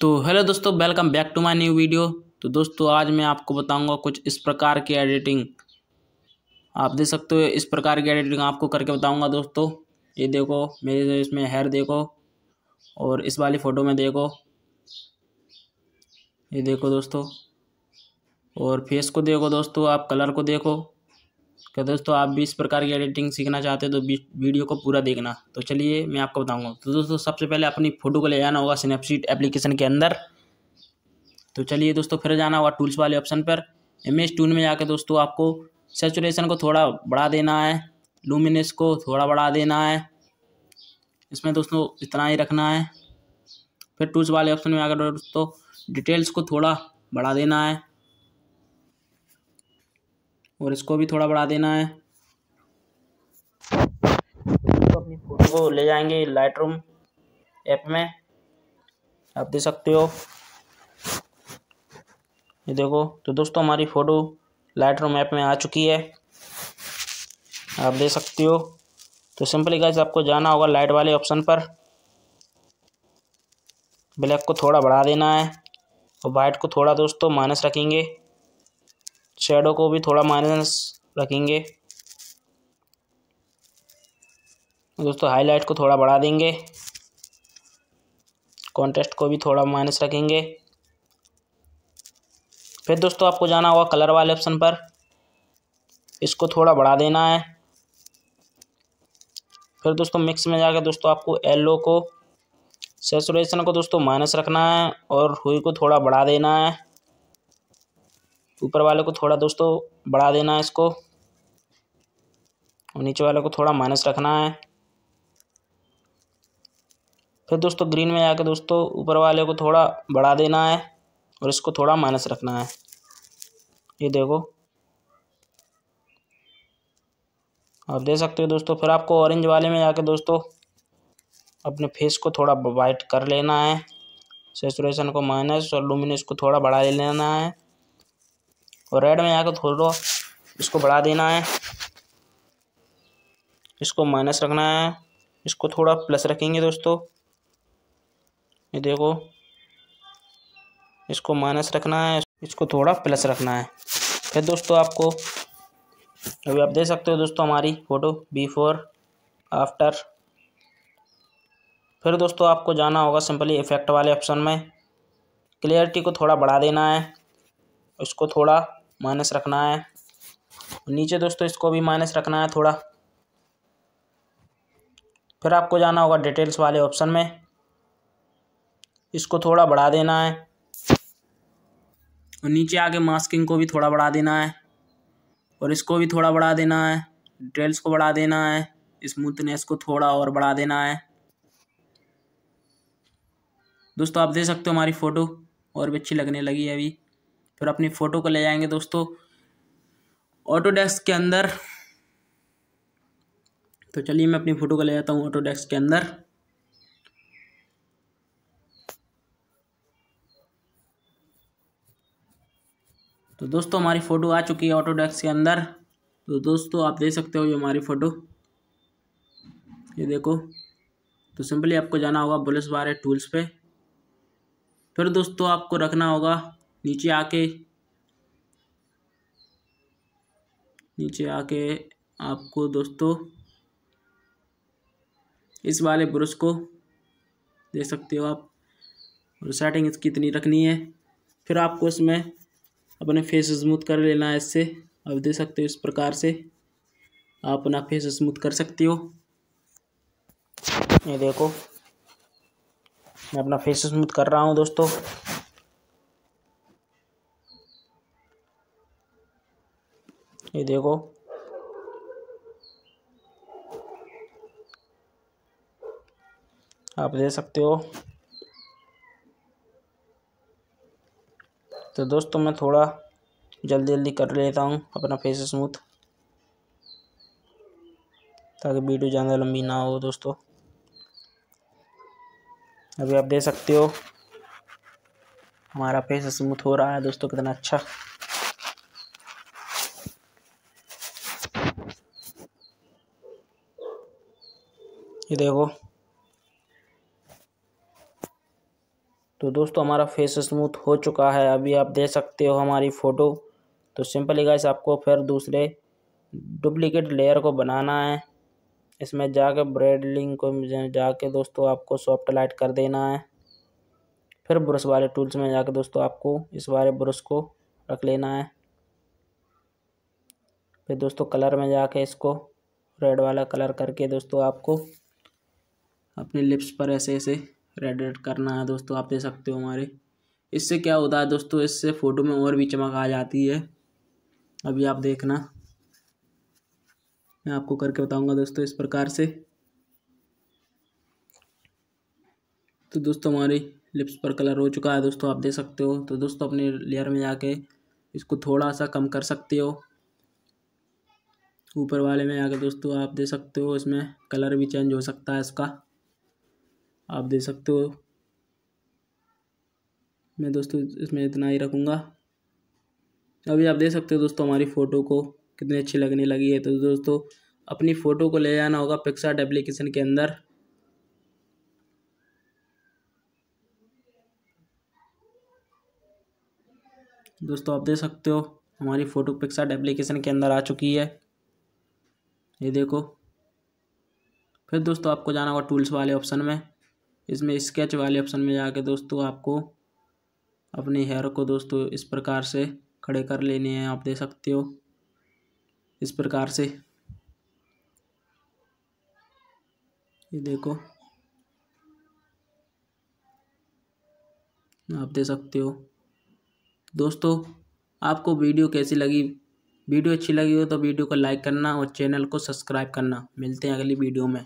तो हेलो दोस्तों welcome back to my new video तो दोस्तों आज मैं आपको बताऊंगा कुछ इस प्रकार की एडिटिंग आप देख सकते हो इस प्रकार की एडिटिंग आपको करके बताऊंगा दोस्तों ये देखो मेरे इसमें हेयर देखो और इस वाली फ़ोटो में देखो ये देखो दोस्तों और फेस को देखो दोस्तों आप कलर को देखो क्या तो दोस्तों आप भी इस प्रकार की एडिटिंग सीखना चाहते हैं तो वीडियो को पूरा देखना तो चलिए मैं आपको बताऊँगा तो दोस्तों सबसे पहले अपनी फ़ोटो को ले जाना होगा स्नैपसीट एप्लीकेशन के अंदर तो चलिए दोस्तों फिर जाना होगा टूल्स वाले ऑप्शन पर एम एस टूल में जाकर दोस्तों आपको सेचुरेशन को थोड़ा बढ़ा देना है लूमिनस को थोड़ा बढ़ा देना है इसमें दोस्तों इतना ही रखना है फिर टूल्स वाले ऑप्शन में आकर दोस्तों डिटेल्स को थोड़ा बढ़ा देना है और इसको भी थोड़ा बढ़ा देना है तो अपनी फोटो को ले जाएंगे लाइट रूम ऐप में आप देख सकते हो ये देखो तो दोस्तों हमारी फ़ोटो लाइट रूम ऐप में आ चुकी है आप देख सकते हो तो सिंपली गैस आपको जाना होगा लाइट वाले ऑप्शन पर ब्लैक को थोड़ा बढ़ा देना है और वाइट को थोड़ा दोस्तों माइनस रखेंगे शेडो को भी थोड़ा माइनस रखेंगे दोस्तों हाईलाइट को थोड़ा बढ़ा देंगे कॉन्टेस्ट को भी थोड़ा माइनस रखेंगे फिर दोस्तों आपको जाना होगा कलर वाले ऑप्शन पर इसको थोड़ा बढ़ा देना है फिर दोस्तों मिक्स में जाकर दोस्तों आपको एलो को सेचुरेशन को दोस्तों माइनस रखना है और हुई को थोड़ा बढ़ा देना है ऊपर वाले को थोड़ा दोस्तों बढ़ा देना है इसको और नीचे वाले को थोड़ा माइनस रखना है फिर दोस्तों ग्रीन में जाके दोस्तों ऊपर वाले को थोड़ा बढ़ा देना है और इसको थोड़ा माइनस रखना है ये देखो आप दे सकते हो दोस्तों फिर आपको ऑरेंज वाले में जाके दोस्तों अपने फेस को थोड़ा वाइट कर लेना है सेचुरेशन को माइनस और लुमिनस को थोड़ा बढ़ा लेना है और रेड में आकर थोड़ा इसको बढ़ा देना है इसको माइनस रखना है इसको थोड़ा प्लस रखेंगे दोस्तों ये देखो इसको माइनस रखना है इसको थोड़ा प्लस रखना है फिर दोस्तों आपको अभी आप देख सकते हो दोस्तों हमारी फ़ोटो बिफोर आफ्टर फिर दोस्तों आपको जाना होगा सिंपली इफ़ेक्ट वाले ऑप्शन में क्लियरिटी को थोड़ा बढ़ा देना है इसको थोड़ा माइनस रखना है नीचे दोस्तों इसको भी माइनस रखना है थोड़ा फिर आपको जाना होगा डिटेल्स वाले ऑप्शन में इसको थोड़ा बढ़ा देना है और नीचे आके मास्किंग को भी थोड़ा बढ़ा देना है और इसको भी थोड़ा बढ़ा देना है डिटेल्स को बढ़ा देना है स्मूथनेस को थोड़ा और बढ़ा देना है दोस्तों आप दे सकते हो हमारी फ़ोटो और भी अच्छी लगने लगी है अभी फिर अपनी फ़ोटो को ले जाएंगे दोस्तों ऑटोडेस्क के अंदर तो चलिए मैं अपनी फ़ोटो को ले जाता हूँ ऑटोडेस्क के अंदर तो दोस्तों हमारी फ़ोटो आ चुकी है ऑटोडेस्क के अंदर तो दोस्तों आप देख सकते हो ये हमारी फ़ोटो ये देखो तो सिंपली आपको जाना होगा बुलिस बारे टूल्स पे फिर दोस्तों आपको रखना होगा नीचे आके नीचे आके आपको दोस्तों इस वाले ब्रश को दे सकते हो आप और सेटिंग इसकी इतनी रखनी है फिर आपको इसमें अपने फेस स्मूथ कर लेना है इससे अब दे सकते हो इस प्रकार से आप अपना फेस स्मूथ कर सकते हो ये देखो मैं अपना फेस स्मूथ कर रहा हूँ दोस्तों ये देखो आप दे सकते हो तो दोस्तों मैं थोड़ा जल्दी जल्दी कर लेता हूँ अपना फेस स्मूथ ताकि वीडियो ज़्यादा लंबी ना हो दोस्तों अभी आप दे सकते हो हमारा फेस स्मूथ हो रहा है दोस्तों कितना अच्छा ये देखो तो दोस्तों हमारा फेस स्मूथ हो चुका है अभी आप देख सकते हो हमारी फ़ोटो तो सिंपली गाइस आपको फिर दूसरे डुप्लीकेट लेयर को बनाना है इसमें जाके ब्रेड लिंक को जाके दोस्तों आपको सॉफ्ट लाइट कर देना है फिर ब्रश वाले टूल्स में जाके दोस्तों आपको इस वाले ब्रश को रख लेना है फिर दोस्तों कलर में जाके इसको रेड वाला कलर करके दोस्तों आपको अपने लिप्स पर ऐसे ऐसे रेड रेड करना है दोस्तों आप दे सकते हो हमारे इससे क्या होता है दोस्तों इससे फ़ोटो में और भी चमक आ जाती है अभी आप देखना मैं आपको करके बताऊंगा दोस्तों इस प्रकार से तो दोस्तों हमारी लिप्स पर कलर हो चुका है दोस्तों आप दे सकते हो तो दोस्तों अपने लेयर में जाके इसको थोड़ा सा कम कर सकते हो ऊपर वाले में आके दोस्तों आप दे सकते हो इसमें कलर भी चेंज हो सकता है इसका आप दे सकते हो मैं दोस्तों इसमें इतना ही रखूँगा अभी आप देख सकते हो दोस्तों हमारी फ़ोटो को कितनी अच्छी लगने लगी है तो दोस्तों अपनी फ़ोटो को ले जाना होगा पिक्सार्ट एप्लीकेशन के अंदर दोस्तों आप देख सकते हो हमारी फ़ोटो पिक्सार्ट एप्लीकेशन के अंदर आ चुकी है ये देखो फिर दोस्तों आपको जाना होगा टूल्स वाले ऑप्शन में इसमें स्केच वाले ऑप्शन में जाके दोस्तों आपको अपने हेयर को दोस्तों इस प्रकार से खड़े कर लेने हैं आप दे सकते हो इस प्रकार से ये देखो आप दे सकते हो दोस्तों आपको वीडियो कैसी लगी वीडियो अच्छी लगी हो तो वीडियो को लाइक करना और चैनल को सब्सक्राइब करना मिलते हैं अगली वीडियो में